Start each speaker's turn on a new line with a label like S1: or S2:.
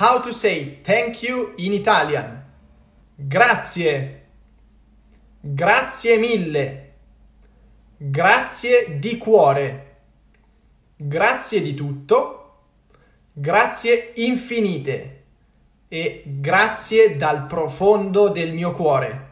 S1: How to say thank you in Italian. Grazie. Grazie mille. Grazie di cuore. Grazie di tutto. Grazie infinite. E grazie dal profondo del mio cuore.